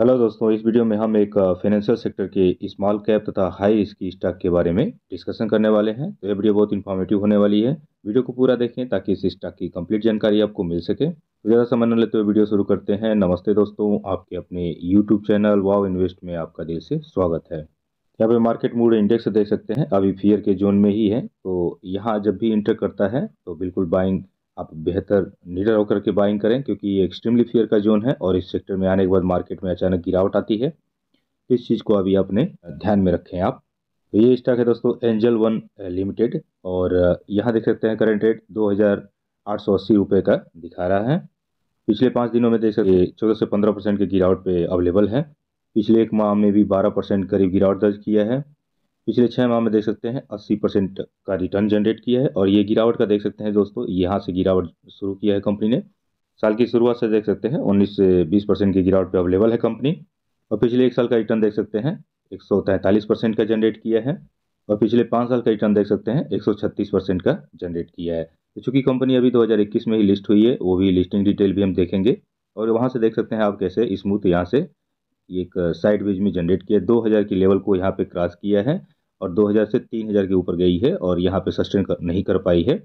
Hello दोस्तों इस video में हम एक फाइनेंशियल सेक्टर के स्मॉल कैप तथा हाई रिस्क स्टॉक के बारे में डिस्कशन करने वाले हैं तो ये वीडियो बहुत इन्फॉर्मेटिव होने वाली है वीडियो को पूरा देखें ताकि इस स्टॉक की कंप्लीट जानकारी आपको मिल सके तो ज़्यादा समय न लेते हुए वीडियो शुरू करते हैं नमस्ते दोस्तों आपके अपने यूट्यूब चैनल वाव इन्वेस्ट में आपका दिल से स्वागत है यहाँ पे मार्केट मूड इंडेक्स देख सकते हैं अभी फियर के जोन में ही है तो यहाँ जब भी इंटर करता है तो बिल्कुल बाइंग आप बेहतर निडर होकर के बाइंग करें क्योंकि ये एक्सट्रीमली फियर का जोन है और इस सेक्टर में आने के बाद मार्केट में अचानक गिरावट आती है इस चीज़ को अभी अपने ध्यान में रखें आप तो ये स्टॉक है दोस्तों एंजल वन लिमिटेड और यहाँ देख सकते हैं करंट रेट दो हज़ार आठ सौ अस्सी रुपये का दिखा रहा है पिछले पाँच दिनों में देख सकते चौदह से पंद्रह परसेंट की गिरावट पे अवेलेबल है पिछले एक माह में भी बारह परसेंट करीब गिरावट दर्ज किया है पिछले छः माह में देख सकते हैं 80 परसेंट का रिटर्न जनरेट किया है और ये गिरावट का देख सकते हैं दोस्तों यहाँ से गिरावट शुरू किया है कंपनी ने साल की शुरुआत से देख सकते हैं 19 से 20 परसेंट की गिरावट पर अवेलेबल है कंपनी और पिछले एक साल का रिटर्न देख सकते हैं एक परसेंट का जनरेट किया है और पिछले पाँच साल का रिटर्न देख सकते हैं एक परसेंट का जनरेट किया है तो चूँकि कंपनी अभी दो में ही लिस्ट हुई है वो भी लिस्टिंग डिटेल भी हम देखेंगे और वहाँ से देख सकते हैं आप कैसे स्मूथ यहाँ से एक साइड वेज में जनरेट किया दो हज़ार की लेवल को यहाँ पे क्रॉस किया है और 2000 से 3000 के ऊपर गई है और यहाँ पे सस्टेन कर, नहीं कर पाई है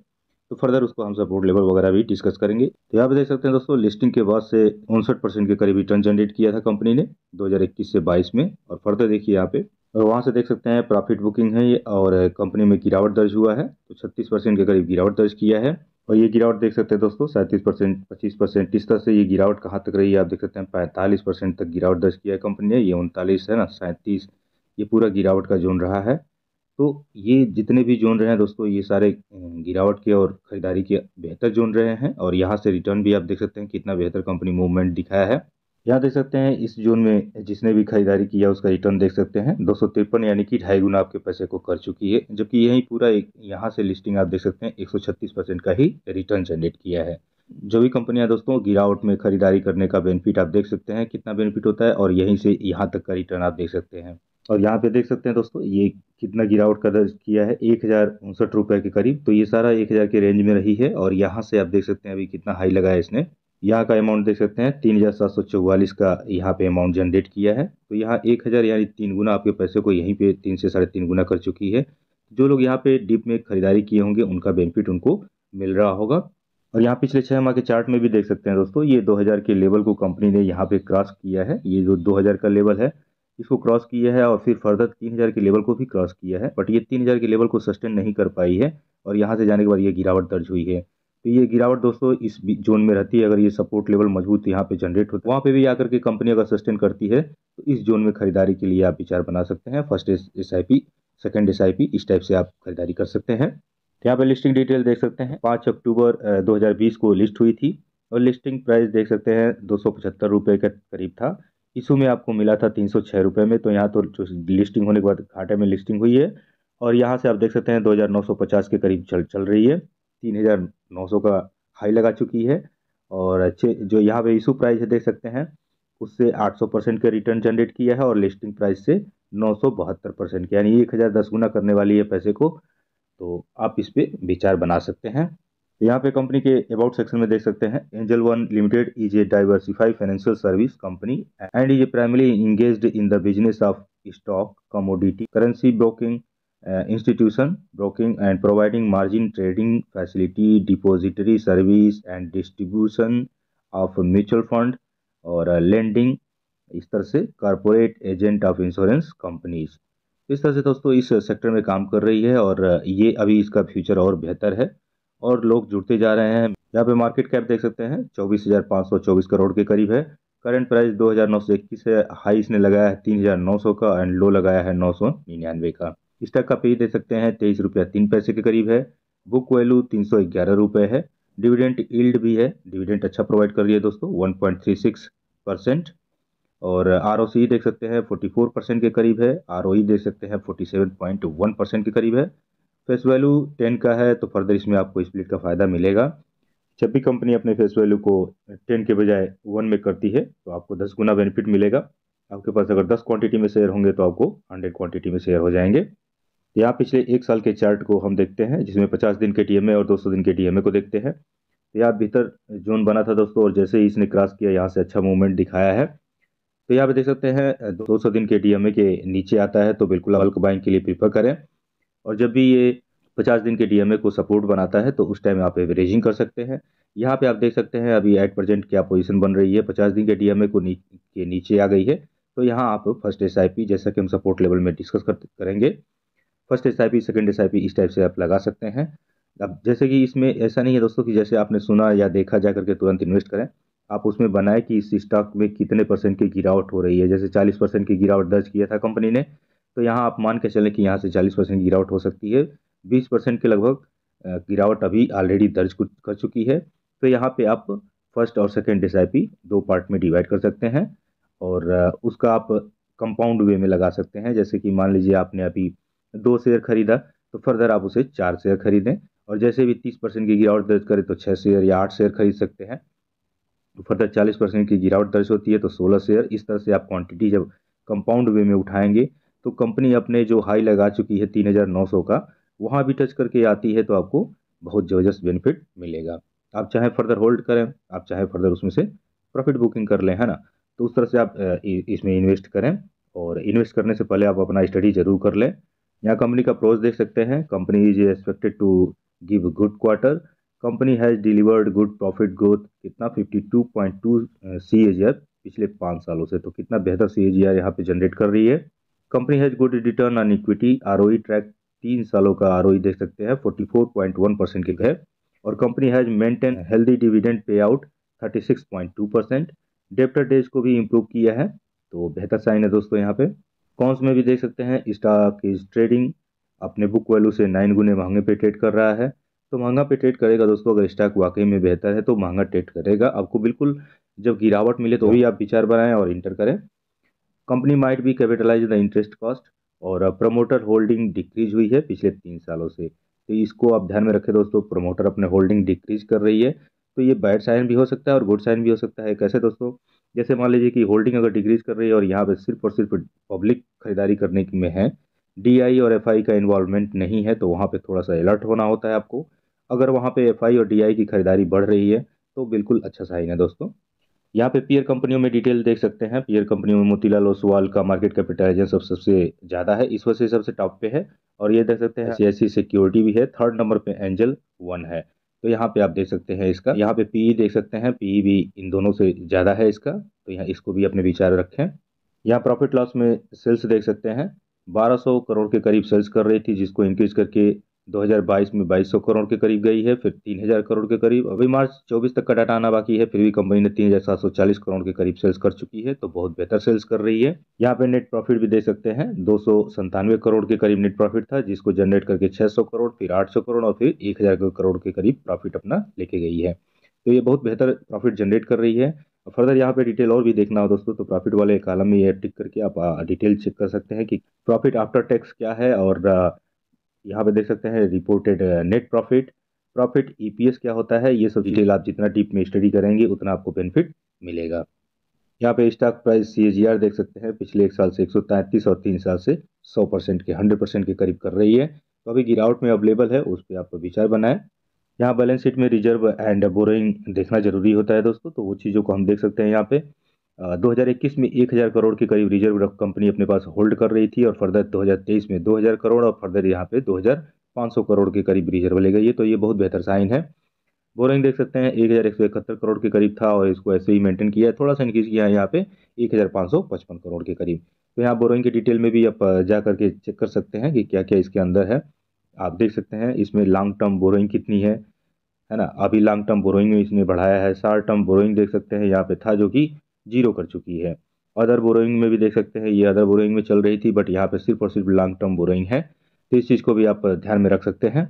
तो फर्दर उसको हम सपोर्ट लेवल वगैरह भी डिस्कस करेंगे तो यहाँ पे देख सकते हैं दोस्तों लिस्टिंग के बाद से उनसठ परसेंट के करीब रिटर्न जनरेट किया था कंपनी ने दो से बाईस में और फर्दर देखिए यहाँ पे और वहाँ से देख सकते हैं प्रॉफिट बुकिंग है ये और कंपनी में गिरावट दर्ज हुआ है तो छत्तीस परसेंट के करीब गिरावट दर्ज किया है और ये गिरावट देख सकते हैं दोस्तों सैंतीस परसेंट पच्चीस परसेंट इस तरह से ये गिरावट कहाँ तक रही है आप देख सकते हैं पैंतालीस परसेंट तक गिरावट दर्ज किया है कंपनी ने ये उनतालीस है ना सैंतीस ये पूरा गिरावट का जोन रहा है तो ये जितने भी जोन रहे हैं दोस्तों ये सारे गिरावट के और ख़रीदारी के बेहतर जोन रहे हैं और यहाँ से रिटर्न भी आप देख सकते हैं कितना बेहतर कंपनी मूवमेंट दिखाया है यहाँ देख सकते हैं इस जोन में जिसने भी खरीदारी किया उसका रिटर्न देख सकते हैं दो यानी कि ढाई गुना आपके पैसे को कर चुकी है जबकि यही पूरा एक यहाँ से लिस्टिंग आप देख सकते हैं एक परसेंट का ही रिटर्न जनरेट किया है जो भी कंपनियां दोस्तों गिरावट में खरीदारी करने का बेनिफिट आप देख सकते हैं कितना बेनिफिट होता है और यहीं से यहाँ तक का रिटर्न आप देख सकते हैं और यहाँ पे देख सकते हैं दोस्तों ये कितना गिरावट का दर्ज किया है एक हज़ार उनसठ रुपये के करीब तो ये सारा एक हज़ार के रेंज में रही है और यहाँ से आप देख सकते हैं अभी कितना हाई लगाया इसने यहाँ का अमाउंट देख सकते हैं तीन हज़ार सात सौ चौवालीस का यहाँ पे अमाउंट जनरेट किया है तो यहाँ एक हज़ार यानी तीन गुना आपके पैसे को यहीं पे तीन से साढ़े तीन गुना कर चुकी है जो लोग यहाँ पे डिप में खरीदारी किए होंगे उनका बेनिफिट उनको मिल रहा होगा और यहाँ पिछले छः माह के चार्ट में भी देख सकते हैं दोस्तों ये हज़ार के लेवल को कंपनी ने यहाँ पे क्रॉस किया है ये जो हज़ार का लेवल है इसको क्रॉस किया है और फिर फर्दर तीन हज़ार के लेवल को भी क्रॉस किया है बट ये तीन हज़ार के लेवल को सस्टेन नहीं कर पाई है और यहाँ से जाने के बाद ये गिरावट दर्ज हुई है तो ये गिरावट दोस्तों इस जोन में रहती है अगर ये सपोर्ट लेवल मजबूत यहाँ पे जनरेट होता है वहाँ पे भी आकर के कंपनी अगर सस्टेन करती है तो इस जोन में खरीदारी के लिए आप विचार बना सकते हैं first S I P second S I P इस टाइप से आप खरीदारी कर सकते हैं तो यहाँ पे लिस्टिंग डिटेल देख सकते हैं पाँच अक्टूबर दो को लिस्ट हुई थी और लिस्टिंग प्राइस देख सकते हैं दो सौ करीब था इशू में आपको मिला था तीन सौ छः रुपये में तो यहाँ तो लिस्टिंग होने के बाद घाटे में लिस्टिंग हुई है और यहाँ से आप देख सकते हैं दो हज़ार नौ सौ पचास के करीब चल चल रही है तीन हज़ार नौ सौ का हाई लगा चुकी है और अच्छे जो यहाँ पे इशू प्राइस है देख सकते हैं उससे आठ सौ परसेंट का रिटर्न जनरेट किया है और लिस्टिंग प्राइस से नौ सौ बहत्तर परसेंट यानी एक हज़ार दस गुना करने वाली है पैसे को तो आप इस पर विचार बना सकते हैं तो यहाँ पे कंपनी के अबाउट सेक्शन में देख सकते हैं Angel One limited is a diversified financial service company and is a primary engage in the business of stock commodity currency broking institution broking and providing margin trading facility depository service and distribution of mutual fund और uh, lending इस तरह से corporate agent of insurance companies इस तरह से दोस्तों इस sector में काम कर रही है और uh, ये अभी इसका फ्यूचर और बेहतर है और लोग जुड़ते जा रहे हैं यहाँ पे मार्केट कैप देख सकते हैं चौबीस हज़ार पाँच सौ चौबीस करोड़ के करीब है करंट प्राइस दो हज़ार नौ सौ इक्कीस है हाई इसने लगाया है तीन हज़ार नौ सौ का एंड लो लगाया है नौ सौ निन्यानवे का स्टॉक का पे देख सकते हैं तेईस रुपया तीन पैसे के करीब है बुक वैल्यू तीन सौ ग्यारह रुपये है डिविडेंट ईल्ड भी है डिविडेंट अच्छा प्रोवाइड कर रही है दोस्तों one point three six percent और आर देख सकते हैं फोर्टी फोर परसेंट के करीब है आर e देख सकते हैं forty seven point one percent के करीब है फेस वैल्यू टेन का है तो फर्दर इसमें आपको स्प्लिट का फ़ायदा मिलेगा जब भी कंपनी अपने फेस वैल्यू को टेन के बजाय वन में करती है तो आपको दस गुना बेनिफिट मिलेगा आपके पास अगर दस क्वांटिटी में शेयर होंगे तो आपको हंड्रेड क्वांटिटी में शेयर हो जाएंगे तो यहाँ पिछले एक साल के चार्ट को हम देखते हैं जिसमें पचास दिन के टी और दो दिन के टी को देखते हैं तो यहाँ भीतर जोन बना था दोस्तों और जैसे ही इसने क्रॉस किया यहाँ से अच्छा मूवमेंट दिखाया है तो यहाँ पे देख सकते हैं दो दिन के टी के नीचे आता है तो बिल्कुल अल्क बाइंग के लिए प्रीफर करें और जब भी ये 50 दिन के डीएमए को सपोर्ट बनाता है तो उस टाइम आप एवरेजिंग कर सकते हैं यहाँ पे आप देख सकते हैं अभी एट प्रेजेंट क्या पोजीशन बन रही है 50 दिन के डीएमए को नी, के नीचे आ गई है तो यहाँ आप फर्स्ट एस जैसा कि हम सपोर्ट लेवल में डिस्कस कर, करेंगे first S I second S इस टाइप से आप लगा सकते हैं अब जैसे कि इसमें ऐसा नहीं है दोस्तों कि जैसे आपने सुना या देखा जा करके तुरंत इन्वेस्ट करें आप उसमें बनाए कि इस स्टॉक में कितने परसेंट की गिरावट हो रही है जैसे 40 परसेंट की गिरावट दर्ज किया था कंपनी ने तो यहाँ आप मान के चलें कि यहाँ से चालीस परसेंट गिरावट हो सकती है बीस परसेंट के लगभग गिरावट अभी ऑलरेडी दर्ज कर चुकी है तो यहाँ पे आप फर्स्ट और सेकेंड एस दो पार्ट में डिवाइड कर सकते हैं और उसका आप कंपाउंड वे में लगा सकते हैं जैसे कि मान लीजिए आपने अभी दो शेयर खरीदा तो फर्दर आप उसे चार शेयर खरीदें और जैसे भी तीस परसेंट की गिरावट दर्ज करें तो छः शेयर या आठ शेयर खरीद सकते हैं तो फर्दर चालीस परसेंट की गिरावट दर्ज होती है तो सोलह शेयर इस तरह से आप क्वांटिटी जब कंपाउंड वे में उठाएंगे तो कंपनी अपने जो हाई लगा चुकी है तीन हज़ार नौ सौ का वहाँ भी टच करके आती है तो आपको बहुत ज़बरदस्त बेनिफिट मिलेगा आप चाहे फर्दर होल्ड करें आप चाहे फर्दर उसमें से प्रॉफिट बुकिंग कर लें है ना तो उस तरह से आप इसमें इन्वेस्ट करें और इन्वेस्ट करने से पहले आप अपना स्टडी ज़रूर कर लें यहाँ कंपनी का अप्रोच देख सकते हैं company is expected to give good quarter company has delivered good profit growth कितना 52.2 सी पिछले पाँच सालों से तो कितना बेहतर सी ए यहाँ पर जनरेट कर रही है company has good return on equity आर ट्रैक तीन सालों का आर देख सकते हैं 44.1 परसेंट के है और company has maintain healthy dividend pay out two percent debtor days को भी इम्प्रूव किया है तो बेहतर साइन है दोस्तों यहाँ पे कॉन्स में भी देख सकते हैं स्टॉक इज ट्रेडिंग अपने बुक वैल्यू से नाइन गुने महंगे पे ट्रेड कर रहा है तो महंगा पे ट्रेड करेगा दोस्तों अगर स्टॉक वाकई में बेहतर है तो महंगा ट्रेड करेगा आपको बिल्कुल जब गिरावट मिले तो भी आप विचार बनाएं और इंटर करें कंपनी माइट भी कैपिटलाइज द इंटरेस्ट कॉस्ट और प्रमोटर होल्डिंग डिक्रीज हुई है पिछले तीन सालों से तो इसको आप ध्यान में रखें दोस्तों प्रमोटर अपने होल्डिंग डिक्रीज कर रही है तो ये बैड साइन भी हो सकता है और गुड साइन भी हो सकता है कैसे दोस्तों जैसे मान लीजिए कि होल्डिंग अगर डिक्रीज कर रही है और यहाँ पे सिर्फ और सिर्फ पब्लिक खरीदारी करने में है डी और एफ का इन्वॉल्वमेंट नहीं है तो वहाँ पर थोड़ा सा अलर्ट होना होता है आपको अगर वहाँ पर एफ और डी की खरीदारी बढ़ रही है तो बिल्कुल अच्छा साइन है दोस्तों यहाँ पे पीयर कंपनियों में डिटेल देख सकते हैं पीयर कंपनियों में मोतीलाल ओसवाल का मार्केट कैपिटलाइजेशन सब सबसे ज़्यादा है इस वजह से सबसे टॉप पे है और ये देख सकते हैं सी एस सिक्योरिटी भी है थर्ड नंबर पे एंजल वन है तो यहाँ पे आप देख सकते हैं इसका यहाँ पे पीई e देख सकते हैं पीई e भी इन दोनों से ज़्यादा है इसका तो यहाँ इसको भी अपने विचार रखें यहाँ प्रॉफिट लॉस में सेल्स देख सकते हैं बारह करोड़ के करीब सेल्स कर रही थी जिसको इंक्रीज करके 2022 में 2200 करोड़ के करीब गई है फिर 3000 करोड़ के करीब अभी मार्च 24 तक का डाटा आना बाकी है फिर भी कंपनी ने 3740 करोड़ के करीब सेल्स कर चुकी है तो बहुत बेहतर सेल्स कर रही है यहाँ पे नेट प्रॉफिट भी दे सकते हैं दो सौ करोड़ के करीब नेट प्रॉफिट था जिसको जनरेट करके 600 करोड़ फिर 800 करोड़ और फिर एक करोड़ के करीब प्रॉफिट अपना लेके गई है तो ये बहुत बेहतर प्रॉफिट जनरेट कर रही है फर्दर यहाँ पे डिटेल और भी देखना हो दोस्तों तो प्रॉफिट वाले कालम में ये टिक करके आप डिटेल चेक कर सकते हैं कि प्रॉफिट आफ्टर टैक्स क्या है और यहाँ पे देख सकते हैं reported net profit profit EPS क्या होता है ये सब डिटेल आप जितना डीप में स्टडी करेंगे उतना आपको बेनिफिट मिलेगा यहाँ पे स्टॉक प्राइस सी देख सकते हैं पिछले एक साल से एक और तीन साल से सौ परसेंट के हंड्रेड परसेंट के करीब कर रही है तो अभी गिरावट में अवेलेबल है उस पर आप विचार बनाएं यहाँ बैलेंस शीट में रिजर्व एंड बोरिंग देखना जरूरी होता है दोस्तों तो वो चीज़ों को हम देख सकते हैं यहाँ पे 2021 में 1000 करोड़ के करीब रिजर्व कंपनी अपने पास होल्ड कर रही थी और फर्दर 2023 में 2000 करोड़ और फर्दर यहाँ पे 2500 करोड़ के करीब रिजर्व ले गई है तो ये बहुत बेहतर साइन है बोरिंग देख सकते हैं एक करोड़ के करीब था और इसको ऐसे ही मेंटेन किया है थोड़ा सा इंक्रीज किया है यहाँ पे एक करोड़ के करीब तो यहाँ बोरिंग की डिटेल में भी आप जा करके चेक कर सकते हैं कि क्या क्या इसके अंदर है आप देख सकते हैं इसमें लॉन्ग टर्म बोरोइंग कितनी है है ना अभी लॉन्ग टर्म बोरोइंग में इसने बढ़ाया है शार्ट टर्म बोरोइंग देख सकते हैं यहाँ पे था जो कि जीरो कर चुकी है अदर बोरोइंग में भी देख सकते हैं ये अदर बोरोइंग में चल रही थी बट यहाँ पे सिर्फ और सिर्फ लॉन्ग टर्म बोरोइंग है तो इस चीज़ को भी आप ध्यान में रख सकते हैं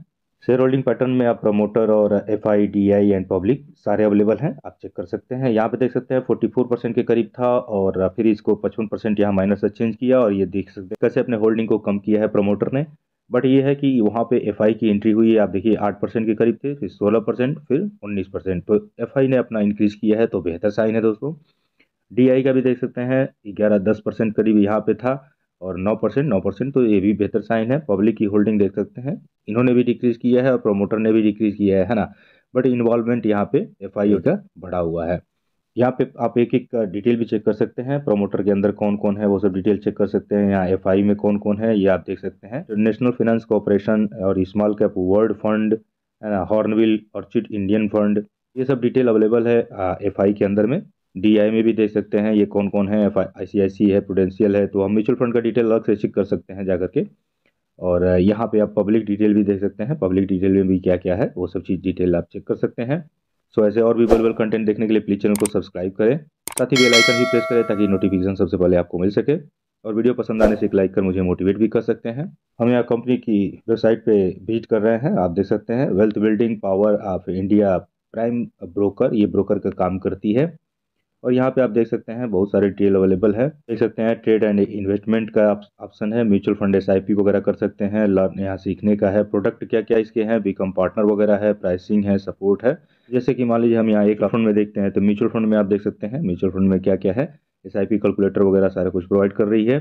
शेयर होल्डिंग पैटर्न में आप प्रमोटर और F I D I and public सारे अवेलेबल हैं आप चेक कर सकते हैं यहाँ पे देख सकते हैं 44 परसेंट के करीब था और फिर इसको 55 परसेंट यहाँ माइनस से चेंज किया और ये देख सकते हैं कैसे अपने होल्डिंग को कम किया है प्रमोटर ने बट ये है कि वहाँ पे एफ की एंट्री हुई है आप देखिए आठ परसेंट के करीब थे फिर सोलह परसेंट फिर उन्नीस परसेंट तो एफ ने अपना इंक्रीज़ किया है तो बेहतर साइन है दोस्तों डी का भी देख सकते हैं ग्यारह दस परसेंट करीब यहाँ पे था और नौ परसेंट नौ परसेंट तो ये भी बेहतर साइन है पब्लिक की होल्डिंग देख सकते हैं इन्होंने भी डिक्रीज़ किया है और प्रोमोटर ने भी डिक्रीज़ किया है है ना बट इन्वॉल्वमेंट यहाँ पे एफ का बढ़ा हुआ है यहाँ पे आप एक एक डिटेल भी चेक कर सकते हैं प्रोमोटर के अंदर कौन कौन है वो सब डिटेल चेक कर सकते हैं यहाँ एफ में कौन कौन है ये आप देख सकते हैं नेशनल फाइनेंस कॉरपोरेशन और स्मॉल कैप वर्ल्ड फंड हॉर्नविल और चिट इंडियन फंड ये सब डिटेल अवेलेबल है एफ के अंदर में डी में भी देख सकते हैं ये कौन कौन है एफ आई है प्रोडेंशियल है तो हम म्यूचुअल फंड का डिटेल अलग से चेक कर सकते हैं जा करके और यहाँ पे आप पब्लिक डिटेल भी देख सकते हैं पब्लिक डिटेल में भी क्या क्या है वो सब चीज़ डिटेल आप चेक कर सकते हैं सो ऐसे और भी वेलेबल कंटेंट देखने के लिए प्लीज चैनल को सब्सक्राइब करें साथ ही बेल आइकन भी प्रेस करें ताकि नोटिफिकेशन सबसे पहले आपको मिल सके और वीडियो पसंद आने से एक लाइक कर मुझे मोटिवेट भी कर सकते हैं हम यहाँ कंपनी की वेबसाइट पर विजिट कर रहे हैं आप देख सकते हैं wealth building power of India prime broker ये ब्रोकर का काम करती है और यहाँ पे आप देख सकते हैं बहुत सारे डील अवेलेबल है देख सकते हैं ट्रेड एंड इन्वेस्टमेंट का ऑप्शन है म्यूचुअल फंड एस आई वगैरह कर सकते हैं लर्न यहाँ सीखने का है प्रोडक्ट क्या क्या इसके हैं बिकम पार्टनर वगैरह है प्राइसिंग है सपोर्ट है जैसे कि मान लीजिए हम यहाँ एक फंड में देखते हैं तो म्यूचुअल फंड में आप देख सकते हैं म्यूचुअल फंड में क्या क्या है एस कैलकुलेटर वगैरह सारा कुछ प्रोवाइड कर रही है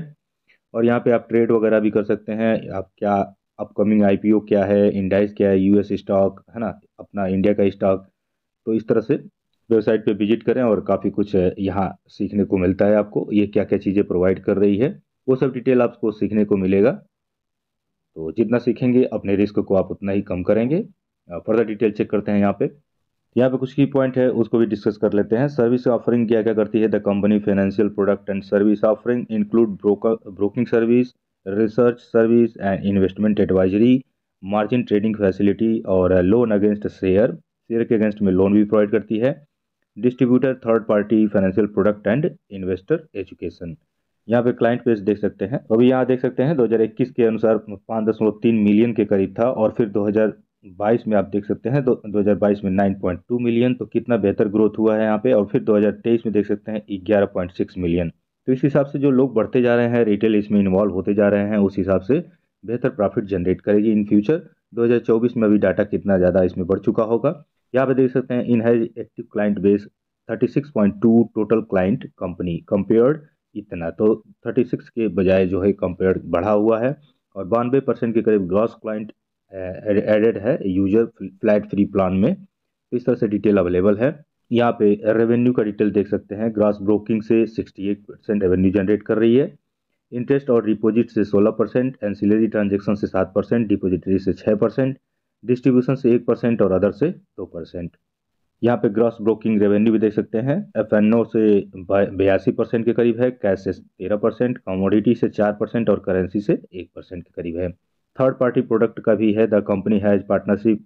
और यहाँ पे आप ट्रेड वगैरह भी कर सकते हैं आप क्या अपकमिंग ओ क्या है इंडाइस क्या है एस स्टॉक है ना अपना इंडिया का स्टॉक तो इस तरह से वेबसाइट पे विजिट करें और काफ़ी कुछ यहाँ सीखने को मिलता है आपको ये क्या क्या चीज़ें प्रोवाइड कर रही है वो सब डिटेल आपको सीखने को मिलेगा तो जितना सीखेंगे अपने रिस्क को आप उतना ही कम करेंगे फर्दर डिटेल चेक करते हैं यहाँ पे यहाँ पे कुछ की पॉइंट है उसको भी डिस्कस कर लेते हैं सर्विस ऑफरिंग क्या क्या करती है the company financial product and service offering include broker broking service research service and investment advisory margin trading facility और लोन अगेंस्ट शेयर शेयर के अगेंस्ट में लोन भी प्रोवाइड करती है distributor third party financial product and investor education यहाँ पे client page देख सकते हैं अभी यहाँ देख सकते हैं 2021 के अनुसार पाँच दशमलव तीन मिलियन के करीब था और फिर 2022 में आप देख सकते हैं दो 2022 में 9.2 मिलियन तो कितना बेहतर ग्रोथ हुआ है यहाँ पे और फिर 2023 में देख सकते हैं 11.6 मिलियन तो इस हिसाब से जो लोग बढ़ते जा रहे हैं रिटेल इसमें इन्वॉल्व होते जा रहे हैं उस हिसाब से बेहतर प्रॉफिट जनरेट करेगी इन फ्यूचर दो में अभी डाटा कितना ज़्यादा इसमें बढ़ चुका होगा यहाँ पे देख सकते हैं in has active client base 36.2 total client company compared इतना तो 36 के बजाय जो है कंपेयर्ड बढ़ा हुआ है और बानवे परसेंट के करीब ग्रॉस क्लाइंट एडेड है यूजर फ्लैट फ्री प्लान में तो इस तरह से डिटेल अवेलेबल है यहाँ पे रेवेन्यू का डिटेल देख सकते हैं ग्रास ब्रोकिंग से 68 परसेंट रेवेन्यू जनरेट कर रही है इंटरेस्ट और डिपॉजिट से 16 परसेंट एंसिलरी ट्रांजेक्शन से 7 परसेंट डिपोजिटरी से 6 परसेंट डिस्ट्रीब्यूशन से एक परसेंट और अदर से दो परसेंट यहाँ पे ग्रॉस ब्रोकिंग रेवेन्यू भी देख सकते हैं एफ से बयासी परसेंट के करीब है कैश से तेरह परसेंट कमोडिटी से चार परसेंट और करेंसी से एक परसेंट के करीब है थर्ड पार्टी प्रोडक्ट का भी है the company has partnership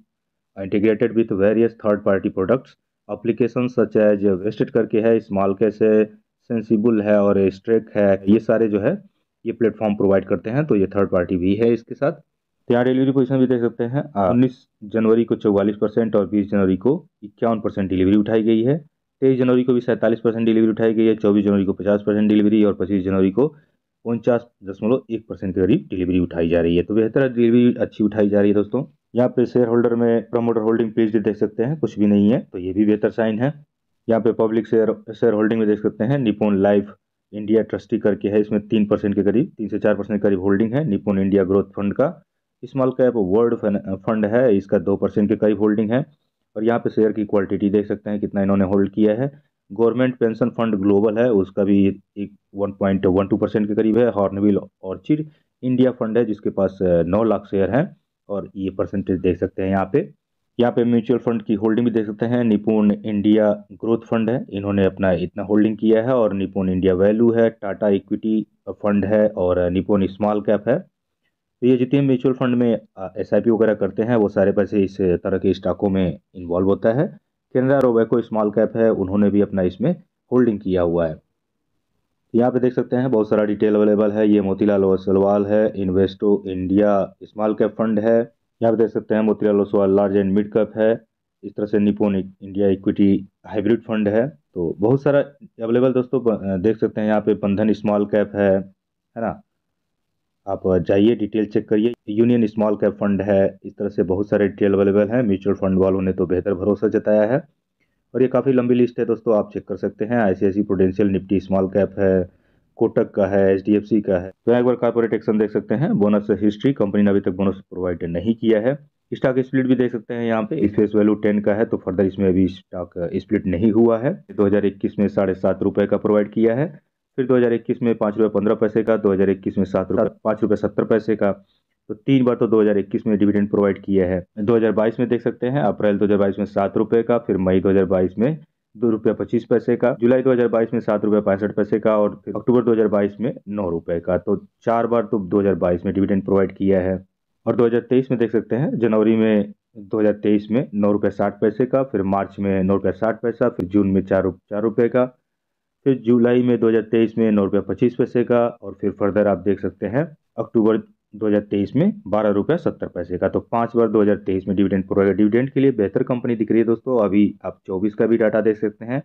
integrated with various third party products application such as Vested करके है स्मॉल कैश है सेंसिबल है और स्ट्रेक है ये सारे जो है ये प्लेटफॉर्म प्रोवाइड करते हैं तो ये थर्ड पार्टी भी है इसके साथ तो यहाँ डिलीवरी पोजिशन भी देख सकते हैं हाँ। उन्नीस जनवरी को चौवालीस परसेंट और बीस जनवरी को इक्यावन परसेंट डिलीवरी उठाई गई है तेईस जनवरी को भी सैंतालीस परसेंट डिलीवरी उठाई गई है चौबीस जनवरी को पचास परसेंट डिलीवरी और पच्चीस जनवरी को उनचास दशमलव एक परसेंट के करीब डिलीवरी उठाई जा रही है तो बेहतर डिलीवरी अच्छी उठाई जा रही है दोस्तों यहाँ पे शेयर होल्डर में प्रमोटर होल्डिंग पेज देख सकते हैं कुछ भी नहीं है तो ये भी बेहतर साइन है यहाँ पे पब्लिक शेयर शेयर होल्डिंग में देख सकते हैं निपोन लाइफ इंडिया ट्रस्टी करके है इसमें तीन परसेंट के करीब तीन से चार परसेंट के करीब होल्डिंग है निपोन इंडिया ग्रोथ फंड का स्मॉल कैप वर्ल्ड फंड है इसका दो परसेंट के करीब होल्डिंग है और यहाँ पे शेयर की क्वालिटी देख सकते हैं कितना इन्होंने होल्ड किया है गवर्नमेंट पेंशन फंड ग्लोबल है उसका भी एक one point one two percent के करीब है हॉर्नविल ऑर्चिड इंडिया फंड है जिसके पास नौ लाख शेयर हैं और ये परसेंटेज देख सकते हैं यहाँ पे यहाँ पे म्यूचुअल फंड की होल्डिंग भी देख सकते हैं निपुण इंडिया ग्रोथ फंड है इन्होंने अपना इतना होल्डिंग किया है और निपुण इंडिया वैल्यू है टाटा इक्विटी फंड है और निपुण स्मॉल कैप है तो ये जितने म्यूचुअल फंड में एस वगैरह करते हैं वो सारे पैसे इस तरह के स्टॉकों में इन्वॉल्व होता है केनरा रोबैको स्मॉल कैप है उन्होंने भी अपना इसमें होल्डिंग किया हुआ है यहाँ पे देख सकते हैं बहुत सारा डिटेल अवेलेबल है ये मोतीलाल ओसलवाल है Invesco India small cap fund है यहाँ पे देख सकते हैं Motilal Oswal large and mid cap है इस तरह से Nippon India equity hybrid fund है तो बहुत सारा अवेलेबल दोस्तों देख सकते हैं यहाँ पे बंधन स्मॉल कैप है है ना आप जाइए डिटेल चेक करिए यूनियन स्मॉल कैप फंड है इस तरह से बहुत सारे डिटेल अवेलेबल हैं म्यूचुअल फंड वालों ने तो बेहतर भरोसा जताया है और ये काफ़ी लंबी लिस्ट है दोस्तों आप चेक कर सकते हैं I prudential Nifty small cap है कोटक का है एच का है तो एक बार कॉर्पोरेट एक्शन देख सकते हैं बोनस हिस्ट्री कंपनी ने अभी तक बोनस प्रोवाइड नहीं किया है स्टॉक स्प्लिट भी देख सकते हैं यहाँ पे फेस वैल्यू टेन का है तो फर्दर इसमें अभी स्टॉक स्प्लिट नहीं हुआ है 2021 में साढ़े सात रुपये का प्रोवाइड किया है फिर 2021 में पाँच रुपये पंद्रह पैसे का 2021 में सात रुपये पाँच रुपये सत्तर पैसे का तो तीन बार तो 2021 में डिविडेंड प्रोवाइड किया है 2022 में देख सकते हैं अप्रैल 2022 में सात रुपये का फिर मई 2022 में दो रुपया पच्चीस पैसे का जुलाई 2022 में सात रुपये पैंसठ पैसे का और फिर अक्टूबर 2022 में नौ रुपये का तो चार बार तो 2022 में डिविडेंड प्रोवाइड किया है और 2023 में देख सकते हैं जनवरी में 2023 में नौ रुपये साठ पैसे का फिर मार्च में नौ रुपये साठ पैसा फिर जून में चार चार रुपये का फिर जुलाई में 2023 में नौ रुपया पच्चीस पैसे का और फिर फर्दर आप देख सकते हैं अक्टूबर 2023 में बारह रुपया सत्तर पैसे का तो पांच बार 2023 में डिविडेंड प्रोवाइड डिविडेंड के लिए बेहतर कंपनी दिख रही है दोस्तों अभी आप 24 का भी डाटा देख सकते हैं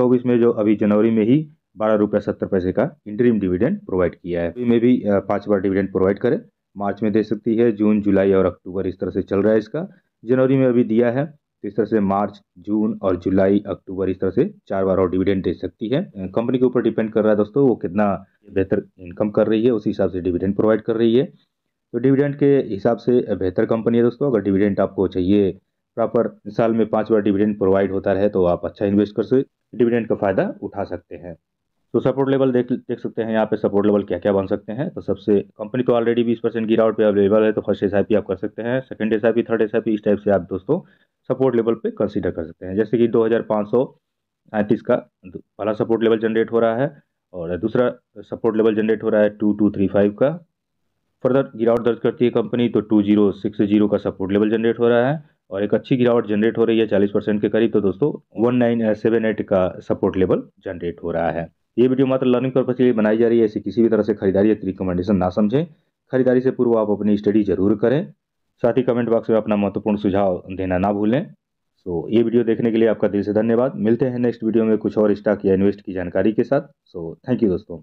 24 में जो अभी जनवरी में ही बारह रुपया सत्तर पैसे का इंटरिम डिविडेंड प्रोवाइड किया है में भी पाँच बार डिविडेंड प्रोवाइड करें मार्च में दे सकती है जून जुलाई और अक्टूबर इस तरह से चल रहा है इसका जनवरी में अभी दिया है तो इस तरह से मार्च जून और जुलाई अक्टूबर इस तरह से चार बार और डिविडेंड दे सकती है कंपनी के ऊपर डिपेंड कर रहा है दोस्तों वो कितना बेहतर इनकम कर रही है उसी हिसाब से डिविडेंड प्रोवाइड कर रही है तो डिविडेंड के हिसाब से बेहतर कंपनी है दोस्तों अगर डिविडेंड आपको चाहिए प्रॉपर साल में पाँच बार डिविडेंड प्रोवाइड होता रहे तो आप अच्छा इन्वेस्ट कर सकते डिविडेंड का फ़ायदा उठा सकते हैं तो सपोर्ट लेवल देख देख सकते हैं यहाँ पे सपोर्ट लेवल क्या क्या बन सकते हैं तो सबसे कंपनी तो ऑलरेडी बीस परसेंट गिरावट पे अवेलेबल है तो फर्स्ट एस आप कर सकते हैं second S I third S इस टाइप से आप दोस्तों सपोर्ट लेवल पे कंसीडर कर सकते हैं जैसे कि दो हज़ार पाँच सौ का पहला सपोर्ट लेवल जनरेट हो रहा है और दूसरा सपोर्ट लेवल जनरेट हो रहा है टू टू थ्री फाइव का फर्दर गिरावट दर्ज करती है कंपनी तो टू जीरो सिक्स जीरो का सपोर्ट लेवल जनरेट हो रहा है और एक अच्छी गिरावट जनरेट हो रही है चालीस परसेंट के करीब तो दोस्तों वन नाइन सेवन एट का सपोर्ट लेवल जनरेट हो रहा है ये वीडियो मात्र लर्निंग पर्पज के लिए बनाई जा रही है ऐसी किसी भी तरह से खरीदारी या रिकमेंडेशन ना समझें खरीदारी से पूर्व आप अपनी स्टडी जरूर करें साथ ही कमेंट बॉक्स में अपना महत्वपूर्ण सुझाव देना ना भूलें सो so, ये वीडियो देखने के लिए आपका दिल से धन्यवाद मिलते हैं नेक्स्ट वीडियो में कुछ और स्टॉक या इन्वेस्ट की जानकारी के साथ सो थैंक यू दोस्तों